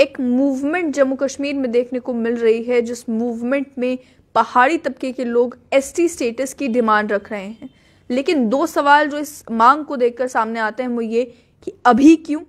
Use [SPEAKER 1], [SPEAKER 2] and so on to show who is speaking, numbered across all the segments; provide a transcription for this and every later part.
[SPEAKER 1] एक मूवमेंट जम्मू कश्मीर में देखने को मिल रही है जिस मूवमेंट में पहाड़ी तबके के लोग एसटी स्टेटस की डिमांड रख रहे हैं लेकिन दो सवाल जो इस मांग को देखकर सामने आते हैं वो ये कि अभी क्यों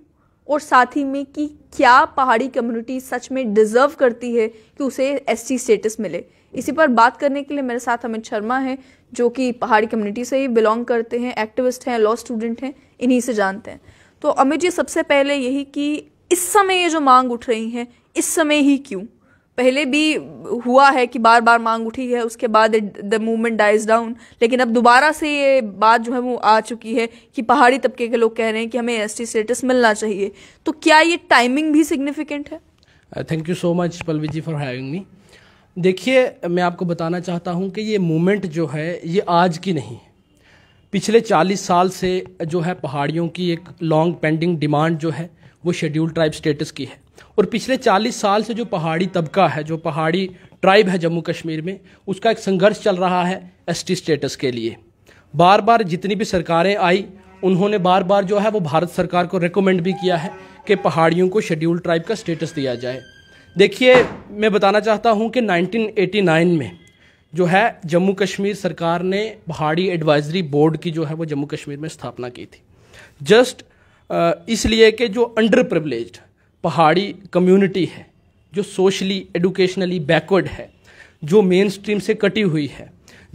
[SPEAKER 1] और साथ ही में कि क्या पहाड़ी कम्युनिटी सच में डिजर्व करती है कि उसे एस स्टेटस मिले इसी पर बात करने के लिए मेरे साथ अमित शर्मा हैं जो कि पहाड़ी कम्युनिटी से ही बिलोंग करते हैं एक्टिविस्ट हैं लॉ स्टूडेंट हैं इन्हीं से जानते हैं तो अमित जी सबसे पहले यही कि इस समय ये जो मांग उठ रही हैं इस समय ही क्यों पहले भी हुआ है कि बार बार मांग उठी है उसके बाद द मूवमेंट डाइज डाउन लेकिन अब दोबारा से ये बात जो है वो आ चुकी है कि पहाड़ी तबके के लोग कह रहे हैं कि हमें एस स्टेटस मिलना चाहिए तो क्या ये टाइमिंग भी सिग्निफिकेंट है
[SPEAKER 2] thank you so much Pallavi ji for having me देखिए मैं आपको बताना चाहता हूँ कि ये मूवमेंट जो है ये आज की नहीं है पिछले 40 साल से जो है पहाड़ियों की एक लॉन्ग पेंडिंग डिमांड जो है वो शेड्यूल ट्राइब स्टेटस की है और पिछले 40 साल से जो पहाड़ी तबका है जो पहाड़ी ट्राइब है जम्मू कश्मीर में उसका एक संघर्ष चल रहा है एसटी स्टेटस के लिए बार बार जितनी भी सरकारें आई उन्होंने बार बार जो है वो भारत सरकार को रिकमेंड भी किया है कि पहाड़ियों को शेड्यूल ट्राइब का स्टेटस दिया जाए देखिए मैं बताना चाहता हूँ कि 1989 में जो है जम्मू कश्मीर सरकार ने पहाड़ी एडवाइजरी बोर्ड की जो है वो जम्मू कश्मीर में स्थापना की थी जस्ट इसलिए कि जो अंडर प्रिवलेज पहाड़ी कम्युनिटी है जो सोशली एडुकेशनली बैकवर्ड है जो मेन स्ट्रीम से कटी हुई है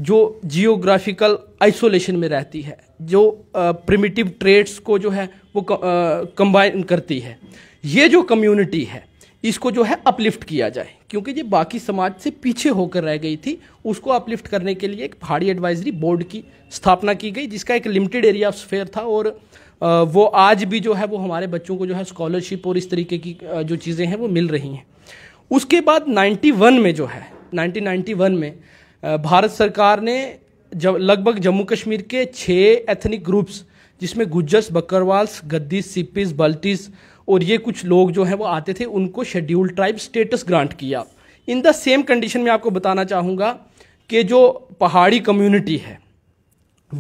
[SPEAKER 2] जो जियोग्राफिकल आइसोलेशन में रहती है जो प्रिमिटिव ट्रेड्स को जो है वो कंबाइन करती है ये जो कम्युनिटी है इसको जो है अपलिफ्ट किया जाए क्योंकि ये बाकी समाज से पीछे होकर रह गई थी उसको अपलिफ्ट करने के लिए एक पहाड़ी एडवाइजरी बोर्ड की स्थापना की गई जिसका एक लिमिटेड एरिया ऑफ स्फेयर था और वो आज भी जो है वो हमारे बच्चों को जो है स्कॉलरशिप और इस तरीके की जो चीज़ें हैं वो मिल रही हैं उसके बाद 91 में जो है 1991 में भारत सरकार ने जब लगभग जम्मू कश्मीर के छः एथनिक ग्रुप्स जिसमें गुज्जस बकरवाल्स गद्दीस सिपिस बल्टिस और ये कुछ लोग जो हैं वो आते थे उनको शेड्यूल ट्राइब स्टेटस ग्रांट किया इन द सेम कंडीशन में आपको बताना चाहूँगा कि जो पहाड़ी कम्युनिटी है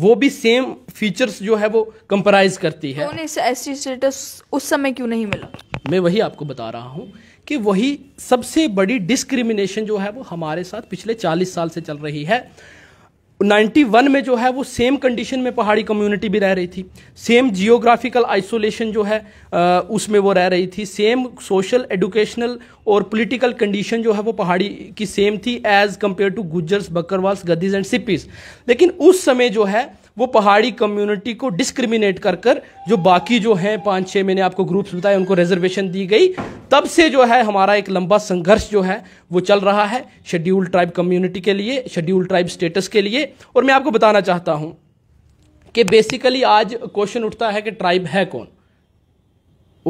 [SPEAKER 2] वो भी सेम फीचर्स जो है वो कंपराइज करती है उन्हें
[SPEAKER 1] एस स्टेटस उस समय क्यों नहीं मिला
[SPEAKER 2] मैं वही आपको बता रहा हूँ कि वही सबसे बड़ी डिस्क्रिमिनेशन जो है वो हमारे साथ पिछले 40 साल से चल रही है 91 में जो है वो सेम कंडीशन में पहाड़ी कम्युनिटी भी रह रही थी सेम जियोग्राफिकल आइसोलेशन जो है उसमें वो रह रही थी सेम सोशल एडुकेशनल और पॉलिटिकल कंडीशन जो है वो पहाड़ी की सेम थी as compare to Gujjars Bakarwals Gaddis and Sippis लेकिन उस समय जो है वो पहाड़ी कम्युनिटी को डिस्क्रिमिनेट कर कर जो बाकी जो हैं पाँच छः मैंने आपको ग्रुप्स बताए उनको रिजर्वेशन दी गई तब से जो है हमारा एक लंबा संघर्ष जो है वो चल रहा है शेड्यूल ट्राइब कम्युनिटी के लिए शेड्यूल ट्राइब स्टेटस के लिए और मैं आपको बताना चाहता हूँ कि बेसिकली आज क्वेश्चन उठता है कि ट्राइब है कौन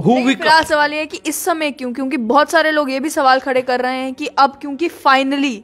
[SPEAKER 2] फिलहाल
[SPEAKER 1] सवाल ये है कि इस समय क्यों क्योंकि बहुत सारे लोग ये भी सवाल खड़े कर रहे हैं कि अब क्योंकि फाइनली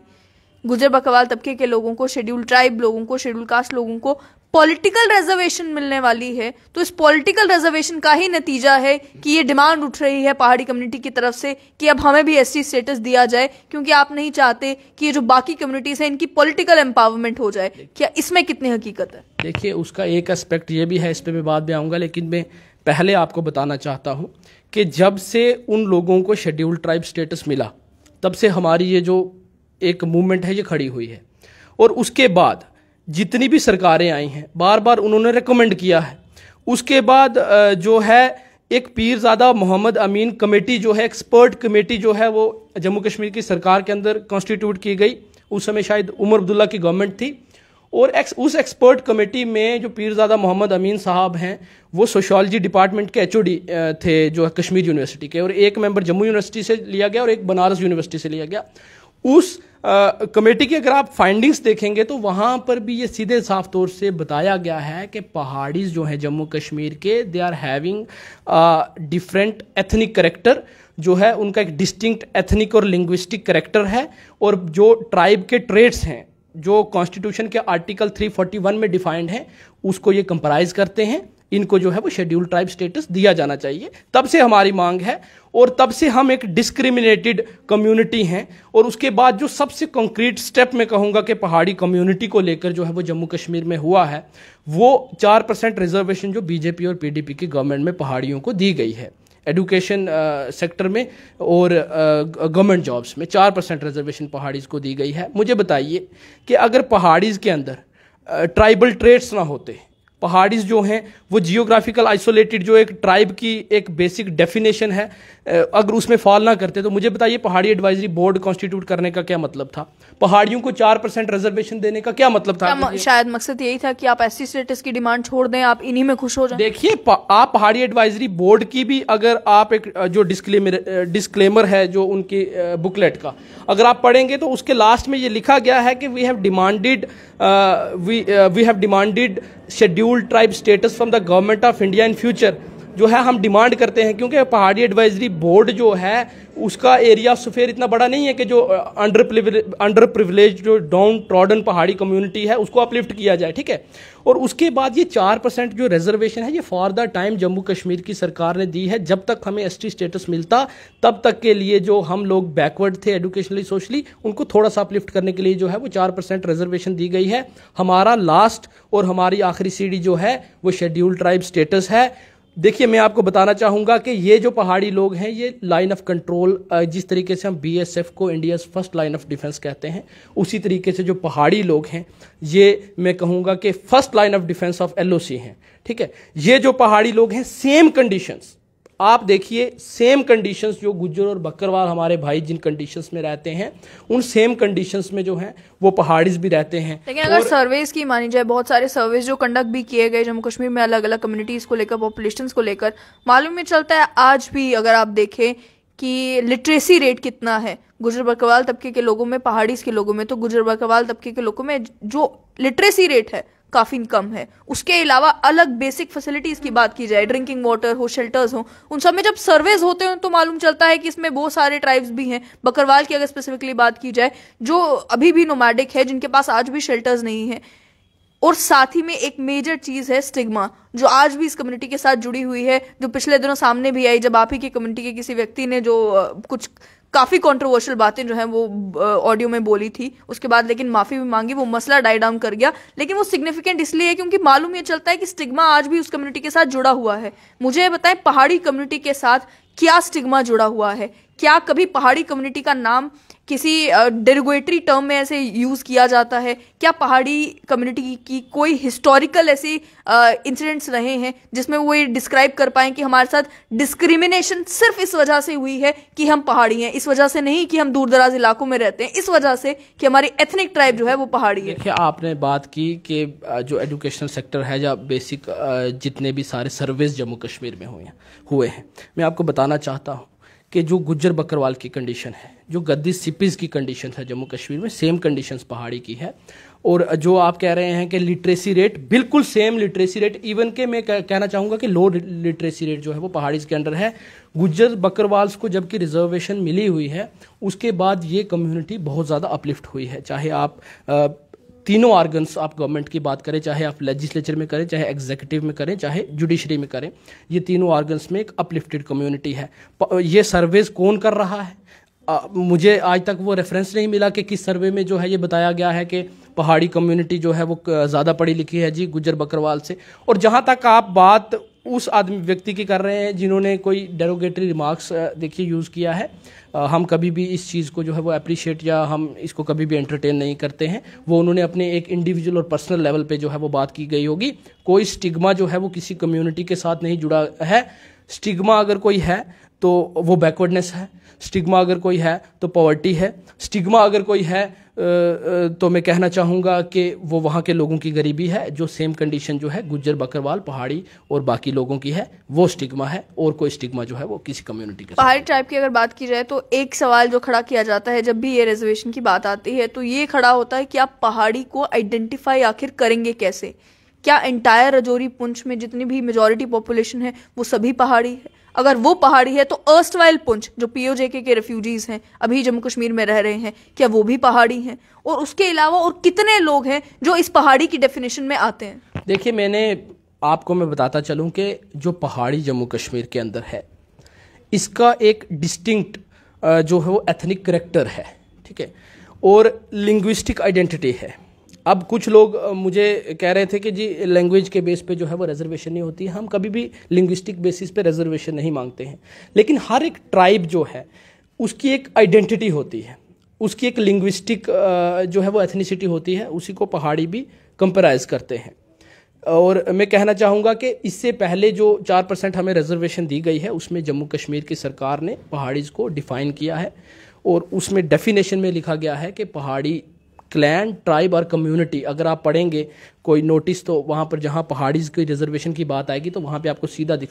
[SPEAKER 1] गुजर बकवाल तबके के लोगों को शेड्यूल ट्राइब लोगों को शेड्यूल कास्ट लोगों को पॉलिटिकल रिजर्वेशन मिलने वाली है तो इस पॉलिटिकल रिजर्वेशन का ही नतीजा है कि ये डिमांड उठ रही है पहाड़ी कम्युनिटी की तरफ से कि अब हमें भी एस स्टेटस दिया जाए क्योंकि आप नहीं चाहते कि ये जो बाकी कम्युनिटीज हैं इनकी पॉलिटिकल एम्पावरमेंट हो जाए क्या इसमें कितनी हकीकत है
[SPEAKER 2] देखिए उसका एक एस्पेक्ट ये भी है इस पर मैं बाद में आऊँगा लेकिन मैं पहले आपको बताना चाहता हूँ कि जब से उन लोगों को शेड्यूल ट्राइब स्टेटस मिला तब से हमारी ये जो एक मूवमेंट है ये खड़ी हुई है और उसके बाद जितनी भी सरकारें आई हैं बार बार उन्होंने रिकमेंड किया है उसके बाद जो है एक पीरजादा मोहम्मद अमीन कमेटी जो है एक्सपर्ट कमेटी जो है वो जम्मू कश्मीर की सरकार के अंदर कॉन्स्टिट्यूट की गई उस समय शायद उमर अब्दुल्ला की गवर्नमेंट थी और एक, उस एक्सपर्ट कमेटी में जो पीरजादा मोहम्मद अमीन साहब हैं वो सोशोलॉजी डिपार्टमेंट के एच थे जो है कश्मीर यूनिवर्सिटी के और एक मेंबर जम्मू यूनिवर्सिटी से लिया गया और एक बनारस यूनिवर्सिटी से लिया गया उस कमेटी की अगर आप फाइंडिंग्स देखेंगे तो वहाँ पर भी ये सीधे साफ तौर से बताया गया है कि पहाड़ीज जो हैं जम्मू कश्मीर के they are having different ethnic character जो है उनका एक डिस्टिंक्ट एथनिक और लिंग्विस्टिक करेक्टर है और जो ट्राइब के ट्रेड्स हैं जो कॉन्स्टिट्यूशन के आर्टिकल 341 में डिफाइंड हैं उसको ये कंपराइज करते हैं इनको जो है वो शेड्यूल ट्राइब स्टेटस दिया जाना चाहिए तब से हमारी मांग है और तब से हम एक डिस्क्रिमिनेटेड कम्युनिटी हैं और उसके बाद जो सबसे कंक्रीट स्टेप मैं कहूँगा कि पहाड़ी कम्युनिटी को लेकर जो है वो जम्मू कश्मीर में हुआ है वो चार परसेंट रिजर्वेशन जो बीजेपी और पीडीपी की गवर्नमेंट में पहाड़ियों को दी गई है एडुकेशन सेक्टर uh, में और गवर्नमेंट uh, जॉब्स में चार परसेंट रिजर्वेशन पहाड़ीज को दी गई है मुझे बताइए कि अगर पहाड़ीज के अंदर ट्राइबल uh, ट्रेड्स ना होते पहाड़ीज जो हैं वो जियोग्राफिकल आइसोलेटेड जो एक ट्राइब की एक बेसिक डेफिनेशन है अगर उसमें फॉल ना करते तो मुझे बताइए पहाड़ी एडवाइजरी बोर्ड कॉन्स्टिट्यूट करने का क्या मतलब था पहाड़ियों को चार परसेंट रिजर्वेशन देने का क्या मतलब था क्या
[SPEAKER 1] शायद मकसद यही था कि आप एससी स्टेटस की डिमांड छोड़ दें आप इन्हीं में खुश हो जाए
[SPEAKER 2] देखिए आप पहाड़ी एडवाइजरी बोर्ड की भी अगर आप एक जो डिस्क्लेमर डिस्क्लेमर है जो उनकी बुकलेट का अगर आप पढ़ेंगे तो उसके लास्ट में ये लिखा गया है कि we have demanded we have demanded scheduled tribe status from the government of India in future जो है हम डिमांड करते हैं क्योंकि पहाड़ी एडवाइजरी बोर्ड जो है उसका एरिया सफ़ेर इतना बड़ा नहीं है कि जो अंडर अंडर प्रिविलेज जो डाउन ट्रॉडन पहाड़ी कम्युनिटी है उसको अपलिफ्ट किया जाए ठीक है और उसके बाद ये चार परसेंट जो रिजर्वेशन है ये for the time Jammu Kashmir की सरकार ने दी है जब तक हमें एस स्टेटस मिलता तब तक के लिए जो हम लोग बैकवर्ड थे एडुकेशनली सोशली उनको थोड़ा सा अपलिफ्ट करने के लिए जो है वो चार परसेंट रिजर्वेशन दी गई है हमारा लास्ट और हमारी आखिरी सीढ़ी जो है वो शेड्यूल ट्राइब स्टेटस है देखिए मैं आपको बताना चाहूंगा कि ये जो पहाड़ी लोग हैं ये लाइन ऑफ कंट्रोल जिस तरीके से हम बीएसएफ को India's first line of defence कहते हैं उसी तरीके से जो पहाड़ी लोग हैं ये मैं कहूंगा कि first line of defence of LOC हैं ठीक है ये जो पहाड़ी लोग हैं सेम कंडीशंस आप देखिए सेम कंडीशंस जो गुज्जर और बकरवाल हमारे भाई जिन कंडीशंस में रहते हैं उन सेम कंडीशंस में जो हैं वो पहाड़ीज भी रहते हैं लेकिन अगर
[SPEAKER 1] सर्वेज की मानी जाए बहुत सारे सर्वेज जो कंडक्ट भी किए गए जम्मू कश्मीर में अलग अलग कम्युनिटीज को लेकर पॉपुलेशन को लेकर मालूम में चलता है आज भी अगर आप देखें कि लिटरेसी रेट कितना है गुजर बकरवाल तबके के लोगों में पहाड़ीज के लोगों में तो गुजर बकरवाल तबके के लोगों में जो लिटरेसी रेट है काफ़ी कम है उसके अलावा अलग बेसिक फैसिलिटीज़ की बात की जाए ड्रिंकिंग वाटर हो शेल्टर्स हो उन सब में जब सर्वेज होते हैं तो मालूम चलता है कि इसमें बहुत सारे ट्राइब्स भी हैं बकरवाल की अगर स्पेसिफिकली बात की जाए जो अभी भी नोमैडिक है जिनके पास आज भी शेल्टर्स नहीं है और साथ ही में एक मेजर चीज़ है स्टिग्मा जो आज भी इस कम्युनिटी के साथ जुड़ी हुई है जो पिछले दिनों सामने भी आई जब आप ही की कम्युनिटी के किसी व्यक्ति ने जो कुछ काफ़ी कंट्रोवर्शियल बातें जो है वो ऑडियो में बोली थी उसके बाद लेकिन माफ़ी भी मांगी वो मसला डाई डाउन कर गया लेकिन वो सिग्निफिकेंट इसलिए है क्योंकि मालूम ये चलता है कि स्टिग्मा आज भी उस कम्युनिटी के साथ जुड़ा हुआ है मुझे बताएं पहाड़ी कम्युनिटी के साथ क्या स्टिग्मा जुड़ा हुआ है क्या कभी पहाड़ी कम्युनिटी का नाम किसी डेरोगेटरी टर्म में ऐसे यूज़ किया जाता है क्या पहाड़ी कम्युनिटी की कोई हिस्टोरिकल ऐसे इंसिडेंट्स रहे हैं जिसमें वो ये डिस्क्राइब कर पाए कि हमारे साथ डिस्क्रिमिनेशन सिर्फ इस वजह से हुई है कि हम पहाड़ी हैं इस वजह से नहीं कि हम दूर दराज इलाकों में रहते हैं इस वजह से कि हमारी एथनिक ट्राइब जो है वो पहाड़ी है
[SPEAKER 2] आपने बात की कि जो एजुकेशनल सेक्टर है या बेसिक जितने भी सारे सर्विस जम्मू कश्मीर में हुए हैं हुए हैं मैं आपको बताना चाहता हूँ कि जो गुज्जर बकरवाल की कंडीशन है जो गद्दी सिपीज़ की कंडीशन है जम्मू कश्मीर में सेम कंडीशंस पहाड़ी की है और जो आप कह रहे हैं कि लिटरेसी रेट बिल्कुल सेम लिटरेसी रेट इवन के मैं कहना चाहूँगा कि लो लिटरेसी रेट जो है वो पहाड़ी के अंडर है गुज्जर बकरवाल्स को जबकि रिजर्वेशन मिली हुई है उसके बाद ये कम्युनिटी बहुत ज़्यादा अपलिफ्ट हुई है चाहे आप तीनों ऑर्गन्स आप गवर्नमेंट की बात करें चाहे आप लेजिस्लेचर में करें चाहे एग्जीक्यूटिव में करें चाहे जुडिशरी में करें ये तीनों ऑर्गन्स में एक अपलिफ्टेड कम्युनिटी है ये सर्वेज कौन कर रहा है आ, मुझे आज तक वो रेफरेंस नहीं मिला कि किस सर्वे में जो है ये बताया गया है कि पहाड़ी कम्युनिटी जो है वो ज़्यादा पढ़ी लिखी है जी गुजर बकरवाल से और जहाँ तक आप बात उस आदमी व्यक्ति की कर रहे हैं जिन्होंने कोई डेरोगेटरी रिमार्क्स देखिए यूज़ किया है हम कभी भी इस चीज़ को जो है वो अप्रिशिएट या हम इसको कभी भी एंटरटेन नहीं करते हैं वो उन्होंने अपने एक इंडिविजुअल और पर्सनल लेवल पे जो है वो बात की गई होगी कोई स्टिग्मा जो है वो किसी कम्युनिटी के साथ नहीं जुड़ा है स्टिग्मा अगर कोई है तो वो बैकवर्डनेस है स्टिग्मा अगर कोई है तो पॉवर्टी है स्टिग्मा अगर कोई है तो मैं कहना चाहूँगा कि वो वहाँ के लोगों की गरीबी है जो सेम कंडीशन जो है गुज्जर बकरवाल पहाड़ी और बाकी लोगों की है वो स्टिग्मा है और कोई स्टिग्मा जो है वो किसी कम्युनिटी
[SPEAKER 1] का पहाड़ी ट्राइब की अगर बात की जाए तो एक सवाल जो खड़ा किया जाता है जब भी ये रिजर्वेशन की बात आती है तो ये खड़ा होता है कि आप पहाड़ी को आइडेंटिफाई आखिर करेंगे कैसे क्या एंटायर रजौरी पुंछ में जितनी भी मेजोरिटी पॉपुलेशन है वो सभी पहाड़ी है अगर वो पहाड़ी है तो अर्स्ट वाइल पुंछ जो पीओजे के, के रेफ्यूजीज हैं अभी जम्मू कश्मीर में रह रहे हैं क्या वो भी पहाड़ी हैं और उसके अलावा और कितने लोग हैं जो इस पहाड़ी की डेफिनेशन में आते हैं
[SPEAKER 2] देखिए मैंने आपको मैं बताता चलूँ कि जो पहाड़ी जम्मू कश्मीर के अंदर है इसका एक डिस्टिंक्ट जो है वो एथनिक करेक्टर है ठीक है और लिंग्विस्टिक आइडेंटिटी है अब कुछ लोग मुझे कह रहे थे कि जी लैंग्वेज के बेस पे जो है वो रिजर्वेशन नहीं होती हम कभी भी लिंग्विस्टिक बेसिस पे रिजर्वेशन नहीं मांगते हैं लेकिन हर एक ट्राइब जो है उसकी एक आइडेंटिटी होती है उसकी एक लिंग्विस्टिक जो है वो एथनिसिटी होती है उसी को पहाड़ी भी कंपेराइज करते हैं और मैं कहना चाहूँगा कि इससे पहले जो चार परसेंट हमें रिजर्वेशन दी गई है उसमें जम्मू कश्मीर की सरकार ने पहाड़ीज को डिफाइन किया है और उसमें डेफिनेशन में लिखा गया है कि पहाड़ी क्लैन ट्राइब और कम्युनिटी अगर आप पढ़ेंगे कोई नोटिस तो वहाँ पर जहाँ पहाड़ीज़ की रिजर्वेशन की बात आएगी तो वहाँ पे आपको सीधा दिख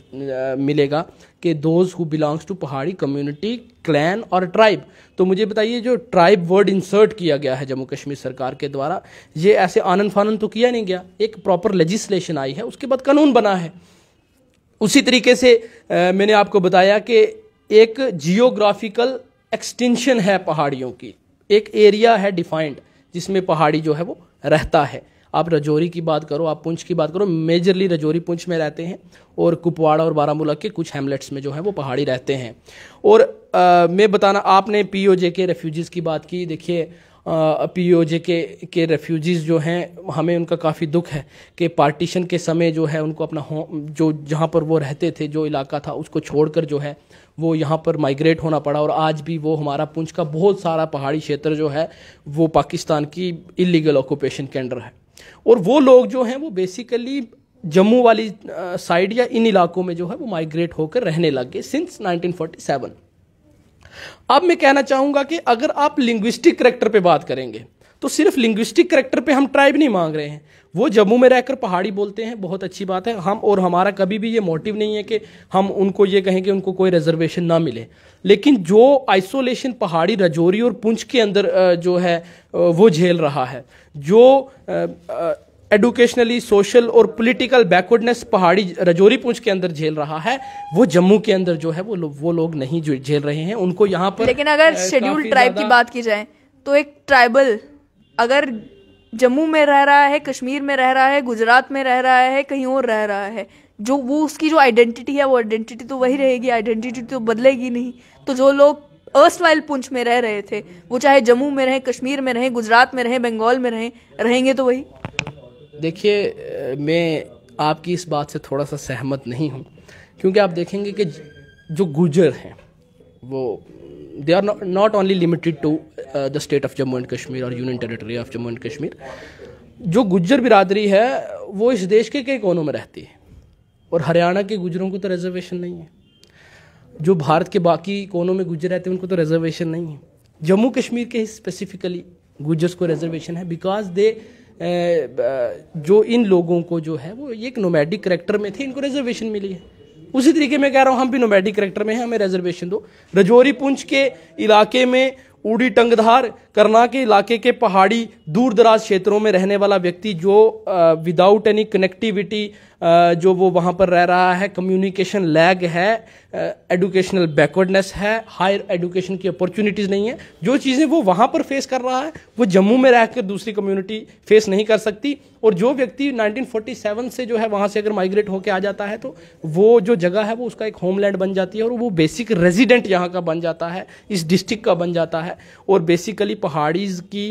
[SPEAKER 2] मिलेगा कि those who belongs to Pahari community clan और ट्राइब तो मुझे बताइए जो ट्राइब वर्ड इंसर्ट किया गया है जम्मू कश्मीर सरकार के द्वारा ये ऐसे आनंद फानंद तो किया नहीं गया एक प्रॉपर लेजिस्लेशन आई है उसके बाद कानून बना है उसी तरीके से आ, मैंने आपको बताया कि एक जियोग्राफिकल एक्सटेंशन है पहाड़ियों की एक एरिया है डिफाइंड जिसमें पहाड़ी जो है वो रहता है आप रजौरी की बात करो आप पुंछ की बात करो मेजरली रजौरी पुंछ में रहते हैं और कुपवाड़ा और बारामूला के कुछ हेमलेट्स में जो है वो पहाड़ी रहते हैं और आ, मैं बताना आपने पीओजे के रेफ्यूजीज़ की बात की देखिए पीओजे के के रेफ्यूजीज़ जो हैं हमें उनका काफ़ी दुख है कि पार्टीशन के समय जो है उनको अपना होम जो जहाँ पर वो रहते थे जो इलाका था उसको छोड़ जो है वो यहाँ पर माइग्रेट होना पड़ा और आज भी वो हमारा पुंछ का बहुत सारा पहाड़ी क्षेत्र जो है वो पाकिस्तान की इलीगल ऑक्यूपेशन के अंडर है और वो लोग जो हैं वो बेसिकली जम्मू वाली साइड या इन इलाकों में जो है वो माइग्रेट होकर रहने लग गए सिंस 1947 अब मैं कहना चाहूंगा कि अगर आप लिंग्विस्टिक करेक्टर पे बात करेंगे तो सिर्फ लिंग्विस्टिक करेक्टर पे हम ट्राइब नहीं मांग रहे हैं वो जम्मू में रहकर पहाड़ी बोलते हैं बहुत अच्छी बात है हम और हमारा कभी भी ये मोटिव नहीं है कि हम उनको ये कहें कि उनको कोई रिजर्वेशन ना मिले लेकिन जो आइसोलेशन पहाड़ी रजौरी और पुंछ के अंदर जो है वो झेल रहा है जो एडुकेशनली सोशल और पॉलिटिकल बैकवर्डनेस पहाड़ी रजौरी पुंछ के अंदर झेल रहा है वो जम्मू के अंदर जो है वो लो, वो लोग नहीं झेल रहे हैं उनको यहाँ पर लेकिन अगर शेड्यूल ट्राइब की बात
[SPEAKER 1] की जाए तो एक ट्राइबल अगर जम्मू में रह रहा है कश्मीर में रह रहा है गुजरात में रह रहा है कहीं और रह रहा है जो वो उसकी जो आइडेंटिटी है वो आइडेंटिटी तो वही रहेगी आइडेंटिटी तो बदलेगी नहीं तो जो लोग अर्स्ट वाइल पुंछ में रह रहे थे वो चाहे जम्मू में रहें कश्मीर में रहें गुजरात में रहें बंगाल में रहें रहेंगे तो वही
[SPEAKER 2] देखिए मैं आपकी इस बात से थोड़ा सा सहमत नहीं हूँ क्योंकि आप देखेंगे कि जो गुजर हैं वो they are not, not only limited to uh, the state of Jammu and Kashmir or Union Territory of Jammu and Kashmir. जो गुज्जर बिरादरी है वो इस देश के कई कोनों में रहती है और हरियाणा के गुजरों को तो रिजर्वेशन नहीं है जो भारत के बाकी कोनों में गुजर रहते हैं उनको तो रिजर्वेशन नहीं है जम्मू कश्मीर के स्पेसिफिकली गुजर्स को रिजर्वेशन है बिकॉज दे uh, uh, जो इन लोगों को जो है वो एक नोमैडिक करेक्टर में थे इनको रिजर्वेशन मिली है उसी तरीके में कह रहा हूं हम भी नोमैटिक करेक्टर में हैं हमें रिजर्वेशन दो रजौरी पुंछ के इलाके में उड़ी टंगधार करना के इलाके के पहाड़ी दूर दराज क्षेत्रों में रहने वाला व्यक्ति जो विदाउट एनी कनेक्टिविटी जो वो वहाँ पर रह रहा है कम्युनिकेशन लैग है एडुकेशनल बैकवर्डनेस है हायर एडुकेशन की अपॉर्चुनिटीज़ नहीं है जो चीज़ें वो वहाँ पर फेस कर रहा है वो जम्मू में रहकर दूसरी कम्युनिटी फेस नहीं कर सकती और जो व्यक्ति 1947 से जो है वहाँ से अगर माइग्रेट होकर आ जाता है तो वो जो जगह है वो उसका एक होमलैंड बन जाती है और वो बेसिक रेजिडेंट यहाँ का बन जाता है इस डिस्ट्रिक्ट का बन जाता है और बेसिकली पहाड़ीज़ की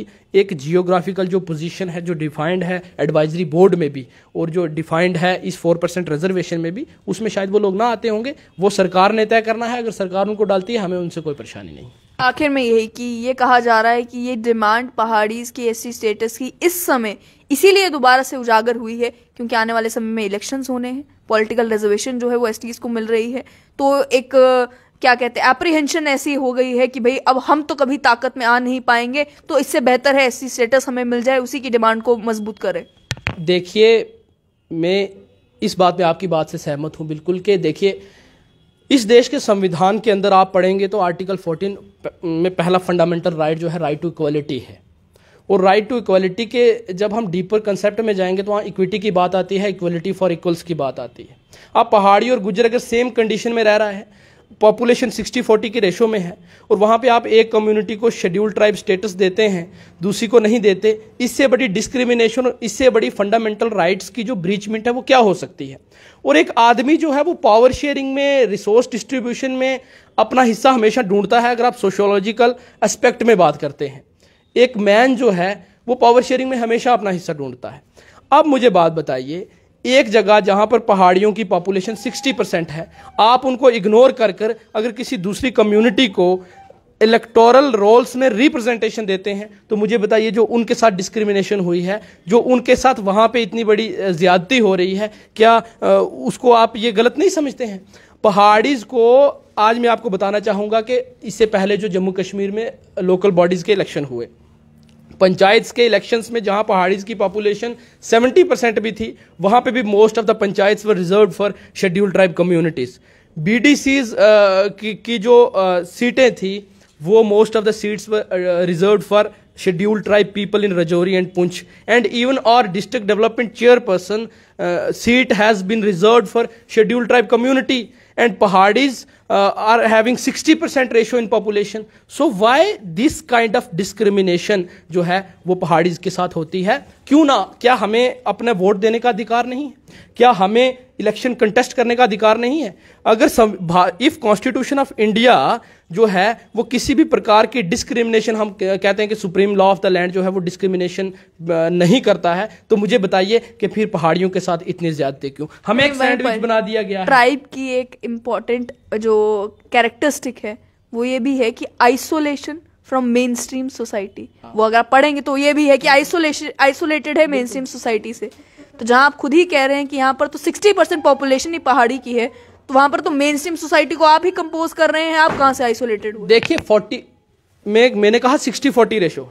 [SPEAKER 2] एक जियोग्राफिकल जो पोजीशन है जो डिफाइंड है एडवाइजरी बोर्ड में भी और जो डिफाइंड है इस फोर परसेंट रिजर्वेशन में भी उसमें शायद वो लोग ना आते होंगे वो सरकार ने तय करना है अगर सरकार उनको डालती है हमें उनसे कोई परेशानी नहीं
[SPEAKER 1] आखिर में यही कि ये कहा जा रहा है कि ये डिमांड पहाड़ीज की एससी स्टेटस की इस समय इसीलिए दोबारा से उजागर हुई है क्योंकि आने वाले समय में इलेक्शंस होने हैं पॉलिटिकल रिजर्वेशन जो है वो एस को मिल रही है तो एक क्या कहते हैं एप्रीहेंशन ऐसी हो गई है कि भाई अब हम तो कभी ताकत में आ नहीं पाएंगे तो इससे बेहतर है ऐसी स्टेटस हमें मिल जाए उसी की डिमांड को मजबूत करें
[SPEAKER 2] देखिए मैं इस बात में आपकी बात से सहमत हूँ बिल्कुल के देखिए इस देश के संविधान के अंदर आप पढ़ेंगे तो आर्टिकल 14 में पहला फंडामेंटल राइट जो है राइट टू इक्वालिटी है और राइट टू इक्वालिटी के जब हम डीपर कंसेप्ट में जाएंगे तो वहाँ इक्विटी की बात आती है इक्वलिटी फॉर इक्वल्स की बात आती है आप पहाड़ी और गुजर अगर सेम कंडीशन में रह रहा है पॉपुलेशन 60 40 के रेशो में है और वहाँ पे आप एक कम्युनिटी को शेड्यूल ट्राइब स्टेटस देते हैं दूसरी को नहीं देते इससे बड़ी डिस्क्रिमिनेशन और इससे बड़ी फंडामेंटल राइट्स की जो ब्रीचमेंट है वो क्या हो सकती है और एक आदमी जो है वो पावर शेयरिंग में रिसोर्स डिस्ट्रीब्यूशन में अपना हिस्सा हमेशा ढूंढता है अगर आप सोशोलॉजिकल एस्पेक्ट में बात करते हैं एक मैन जो है वो पावर शेयरिंग में हमेशा अपना हिस्सा ढूंढता है अब मुझे बात बताइए एक जगह जहां पर पहाड़ियों की पॉपुलेशन 60 परसेंट है आप उनको इग्नोर कर कर अगर किसी दूसरी कम्युनिटी को इलेक्टोरल रोल्स में रिप्रेजेंटेशन देते हैं तो मुझे बताइए जो उनके साथ डिस्क्रिमिनेशन हुई है जो उनके साथ वहाँ पे इतनी बड़ी ज़्यादती हो रही है क्या उसको आप ये गलत नहीं समझते हैं पहाड़ीज़ को आज मैं आपको बताना चाहूँगा कि इससे पहले जो जम्मू कश्मीर में लोकल बॉडीज़ के इलेक्शन हुए पंचायत के इलेक्शंस में जहां पहाड़ीज की पॉपुलेशन 70 परसेंट भी थी वहां पे भी most of the panchayat were reserve for schedule tribe communities B D की, की जो सीटें थी वो most of the seats reserve for scheduled tribe people in Rajouri and Poonch and even और district development chairperson seat has been reserve for schedule tribe community and Paharis uh, are having 60% ratio in population so why this kind of discrimination jo hai wo pahadis ke साथ hoti hai क्यों ना क्या हमें अपने vote देने का अधिकार नहीं है क्या हमें इलेक्शन कंटेस्ट करने का अधिकार नहीं है अगर इफ कॉन्स्टिट्यूशन ऑफ इंडिया जो है वो किसी भी प्रकार की डिस्क्रिमिनेशन हम कहते हैं कि supreme law of the land जो है वो डिस्क्रिमिनेशन नहीं करता है तो मुझे बताइए कि फिर पहाड़ियों के साथ इतनी ज्यादा क्यों हमें एक सैंडविच बना दिया गया
[SPEAKER 1] ट्राइब की एक इम्पॉर्टेंट जो कैरेक्टरिस्टिक है वो ये भी है कि isolation from main stream society वो अगर आप पढ़ेंगे तो ये भी है कि आइसोलेशन आइसोलेटेड है मेन स्ट्रीम सोसाइटी से तो जहाँ आप खुद ही कह रहे हैं कि यहाँ पर तो सिक्सटी परसेंट पॉपुलेशन ही पहाड़ी की है तो वहाँ पर तो मेन स्ट्रीम सोसाइटी को आप ही कंपोज कर रहे हैं आप कहाँ से आइसोलेटेड देखिए फोर्टी
[SPEAKER 2] मैं मैंने कहा सिक्सटी फोर्टी रेशो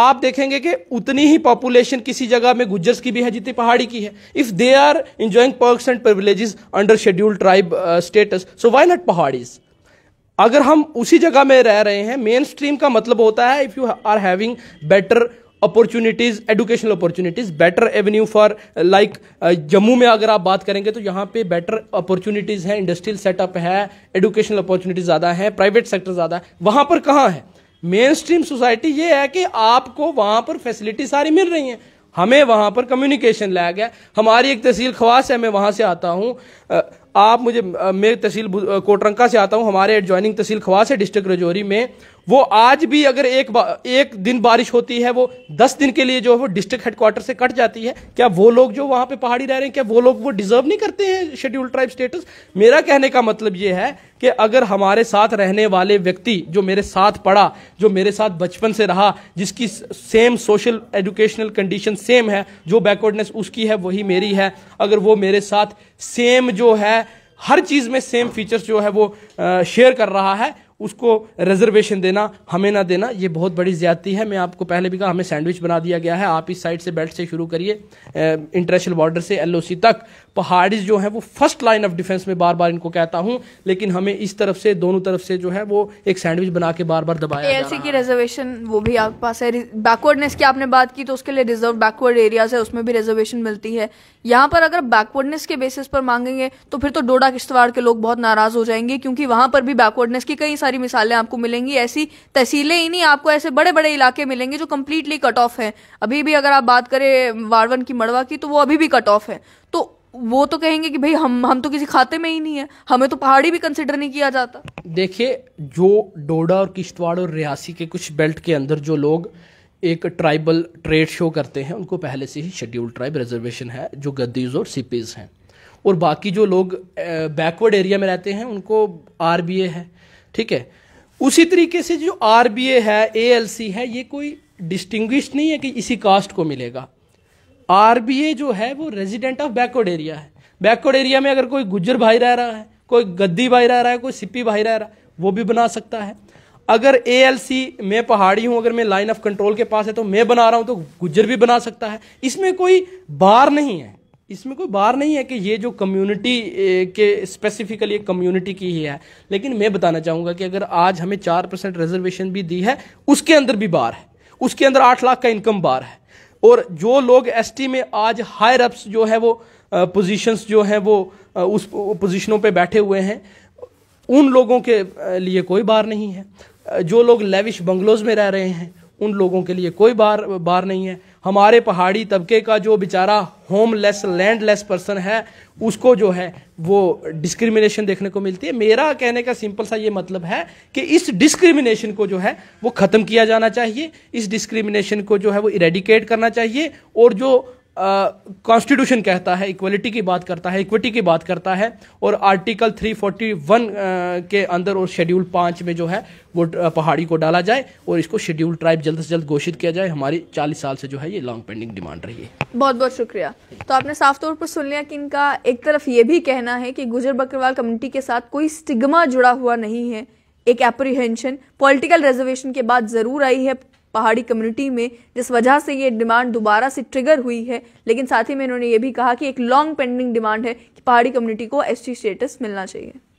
[SPEAKER 2] आप देखेंगे कि उतनी ही पॉपुलेशन किसी जगह में गुजर की भी है जितनी पहाड़ी की है if they are enjoying perks and privileges under scheduled tribe status so why not Paharis अगर हम उसी जगह में रह रहे हैं मेन स्ट्रीम का मतलब होता है if you are having better opportunities educational opportunities better avenue for like Jammu में अगर आप बात करेंगे तो यहाँ पे बेटर अपॉर्चुनिटीज हैं इंडस्ट्रियल सेटअप है एजुकेशनल अपॉर्चुनिटीज ज़्यादा है प्राइवेट सेक्टर ज़्यादा है वहाँ पर कहाँ है मेन स्ट्रीम सोसाइटी ये है कि आपको वहाँ पर फैसिलिटी सारी मिल रही हैं हमें वहाँ पर कम्युनिकेशन लैग है हमारी एक तहसील खवास है मैं वहाँ से आता हूँ आप मुझे मैं तहसील कोटरंका से आता हूँ हमारे एडजॉइनिंग तहसील खवास है डिस्ट्रिक्ट रजौरी में वो आज भी अगर एक एक दिन बारिश होती है वो दस दिन के लिए जो है वो डिस्ट्रिक्ट हेडक्वार्टर से कट जाती है क्या वो लोग जो वहाँ पे पहाड़ी रह रहे हैं क्या वो लोग वो डिजर्व नहीं करते हैं शेड्यूल ट्राइब स्टेटस मेरा कहने का मतलब ये है कि अगर हमारे साथ रहने वाले व्यक्ति जो मेरे साथ पढ़ा जो मेरे साथ बचपन से रहा जिसकी same social educational condition same है जो बैकवर्डनेस उसकी है वही मेरी है अगर वो मेरे साथ सेम जो है हर चीज़ में सेम फीचर्स जो है वो शेयर कर रहा है उसको रिजर्वेशन देना हमें ना देना ये बहुत बड़ी ज्यादती है मैं आपको पहले भी कहा हमें सैंडविच बना दिया गया है आप इस साइड से बेल्ट से शुरू करिए इंटरनेशनल बॉर्डर से एल तक पहाड़ी जो है वो फर्स्ट लाइन ऑफ डिफेंस में बार बार इनको कहता हूँ लेकिन हमें इस तरफ से दोनों तरफ से जो है वो एक सैंडविच बना के बार बार दबाया की
[SPEAKER 1] रिजर्वेशन वो भी आपके पास है बैकवर्डनेस की आपने बात की तो उसके लिए रिजर्व बैकवर्ड एरिया है उसमें भी रिजर्वेशन मिलती है यहाँ पर अगर बैकवर्डनेस के बेसिस पर मांगेंगे तो फिर तो डोडा किश्तवाड़ के लोग बहुत नाराज हो जाएंगे क्योंकि वहां पर भी बैकवर्डनेस की कई सारी सारी मिसालें आपको मिलेंगी ऐसी तहसीलें ही नहीं आपको ऐसे बड़े बड़े इलाके मिलेंगे जो कम्प्लीटली कट ऑफ हैं अभी भी अगर आप बात करें वारवन की मड़वा की तो वो अभी भी कट ऑफ है तो वो तो कहेंगे कि भाई हम हम तो किसी खाते में ही नहीं है हमें तो पहाड़ी भी कंसिडर नहीं किया जाता देखिए
[SPEAKER 2] जो डोडा और किश्तवाड़ और रियासी के कुछ बेल्ट के अंदर जो लोग एक ट्राइबल ट्रेड शो करते हैं उनको पहले से ही शेड्यूल ट्राइब रिजर्वेशन है जो गद्दीज और सीपीज हैं और बाकी जो लोग बैकवर्ड एरिया में रहते हैं उनको आर है ठीक है उसी तरीके से जो आर है ए है ये कोई डिस्टिंग्विश नहीं है कि इसी कास्ट को मिलेगा आर जो है वो रेजिडेंट ऑफ बैकवर्ड एरिया है बैकवर्ड एरिया में अगर कोई गुजर भाई रह रहा है कोई गद्दी भाई रह रहा है कोई सिप्पी भाई रह रहा है वो भी बना सकता है अगर ए मैं पहाड़ी हूं अगर मैं लाइन ऑफ कंट्रोल के पास है तो मैं बना रहा हूं तो गुज्जर भी बना सकता है इसमें कोई बार नहीं है इसमें कोई बार नहीं है कि ये जो कम्युनिटी के स्पेसिफिकली कम्युनिटी की ही है लेकिन मैं बताना चाहूँगा कि अगर आज हमें चार परसेंट रिजर्वेशन भी दी है उसके अंदर भी बार है उसके अंदर आठ लाख का इनकम बार है और जो लोग एसटी में आज हायर अप्स जो है वो पोजीशंस जो हैं वो उस पोजीशनों पे बैठे हुए हैं उन लोगों के लिए कोई बार नहीं है जो लोग लेविश बंगलोज में रह रहे हैं उन लोगों के लिए कोई बार बार नहीं है हमारे पहाड़ी तबके का जो बेचारा होमलेस लैंडलेस पर्सन है उसको जो है वो डिस्क्रिमिनेशन देखने को मिलती है मेरा कहने का सिंपल सा ये मतलब है कि इस डिस्क्रिमिनेशन को जो है वो ख़त्म किया जाना चाहिए इस डिस्क्रिमिनेशन को जो है वो इरेडिकेट करना चाहिए और जो कॉन्स्टिट्यूशन कहता है इक्वलिटी की बात करता है इक्विटी की बात करता है और आर्टिकल 341 uh, के अंदर और शेड्यूल पाँच में जो है वो पहाड़ी को डाला जाए और इसको शेड्यूल ट्राइब जल्द से जल्द घोषित किया जाए हमारी 40 साल से जो है ये लॉन्ग पेंडिंग डिमांड रही है
[SPEAKER 1] बहुत बहुत शुक्रिया तो आपने साफ तौर पर सुन लिया कि इनका एक तरफ ये भी कहना है कि गुजर बकरवाल कम्युनिटी के साथ कोई स्टिग्मा जुड़ा हुआ नहीं है एक अप्रीहेंशन पॉलिटिकल रिजर्वेशन के बाद ज़रूर आई है पहाड़ी कम्युनिटी में जिस वजह से ये डिमांड दोबारा से ट्रिगर हुई है लेकिन साथ ही में इन्होंने ये भी कहा कि एक लॉन्ग पेंडिंग डिमांड है कि पहाड़ी कम्युनिटी को एस स्टेटस मिलना चाहिए